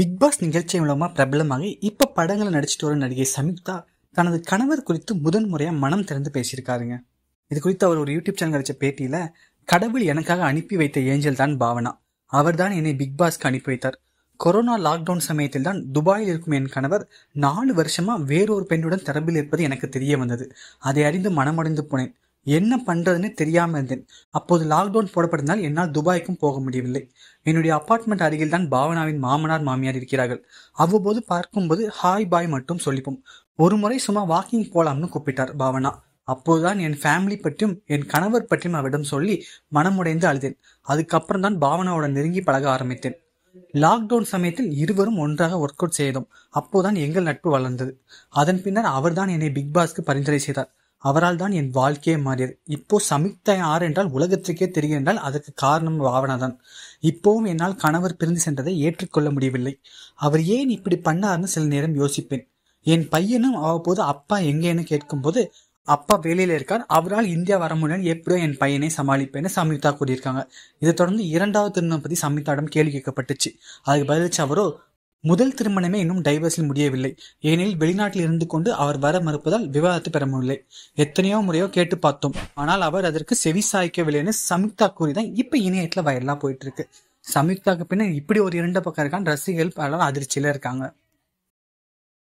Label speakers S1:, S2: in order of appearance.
S1: big pass நிகழ்ச்சி மூலமாக பிரபலமாகி இப்போ படங்களை நடிச்சிட்டு வரும் நடிகை சமிதா தனது கணவர் குறித்து முதன் முறையாக மனம் திறந்து பேசியிருக்காருங்க இது குறித்து அவர் ஒரு யூடியூப் சேனல் அடித்த பேட்டியில் கடவுள் எனக்காக அனுப்பி வைத்த ஏஞ்சல் தான் பாவனா அவர் தான் என்னை பிக் பாஸ்க்கு அனுப்பி வைத்தார் கொரோனா லாக்டவுன் சமயத்தில் தான் துபாயில் இருக்கும் என் கணவர் நாலு வருஷமா வேறொரு பெண்ணுடன் தரப்பில் இருப்பது எனக்கு தெரிய வந்தது அதை அறிந்து மனமடைந்து போனேன் என்ன பண்ணுறதுன்னு தெரியாமல் இருந்தேன் அப்போது லாக்டவுன் போடப்பட்டிருந்தால் என்னால் துபாய்க்கும் போக முடியவில்லை என்னுடைய அப்பார்ட்மெண்ட் அருகில் தான் பாவனாவின் மாமனார் மாமியார் இருக்கிறார்கள் அவ்வப்போது பார்க்கும்போது ஹாய் பாய் மட்டும் சொல்லிப்போம் ஒரு முறை சும்மா வாக்கிங் போலாம்னு கூப்பிட்டார் பாவனா அப்போதுதான் என் ஃபேமிலி பற்றியும் என் கணவர் பற்றியும் அவரிடம் சொல்லி மனமுடைந்து அழுதேன் அதுக்கப்புறம் தான் பாவனாவோட நெருங்கி பழக ஆரம்பித்தேன் லாக்டவுன் சமயத்தில் இருவரும் ஒன்றாக ஒர்க் அவுட் செய்தோம் அப்போதான் எங்கள் நட்பு வளர்ந்தது அதன் பின்னர் அவர்தான் என்னை பிக் பாஸ்க்கு பரிந்துரை செய்தார் அவரால் தான் என் வாழ்க்கையே மாறியது இப்போ சமிக்தா யார் என்றால் உலகத்திற்கே தெரியும் என்றால் அதற்கு காரணம் பாவனா தான் இப்போவும் என்னால் கணவர் பிரிந்து சென்றதை ஏற்றுக்கொள்ள முடியவில்லை அவர் ஏன் இப்படி பண்ணார்னு சில நேரம் யோசிப்பேன் என் பையனும் அவ்வப்போது அப்பா எங்கேன்னு கேட்கும்போது அப்பா வேலையில இருக்கார் அவரால் இந்தியா வர முடியும் எப்படியோ என் பையனை சமாளிப்பேன்னு சமிதா கூறியிருக்காங்க இதை தொடர்ந்து இரண்டாவது திருமணம் பத்தி சம்யுக்தாவிடம் கேள்வி கேட்கப்பட்டுச்சு அதுக்கு பதிலளிச்சு அவரோ முதல் திருமணமே இன்னும் டைவர்ஸில் முடியவில்லை ஏனெனில் வெளிநாட்டில் இருந்து கொண்டு அவர் வர மறுப்பதால் விவாதத்தை பெற முடியலை எத்தனையோ முறையோ கேட்டு பார்த்தோம் ஆனால் அவர் அதற்கு செவி சாய்க்கவில்லைன்னு சமிதா கூறிதான் இப்ப இணையத்துல வயல்லாம் போயிட்டு இருக்கு சமிதாக்கு பின்னர் இப்படி ஒரு இரண்டு பக்கம் இருக்கான் ரசிகர்கள் அதிர்ச்சியில இருக்காங்க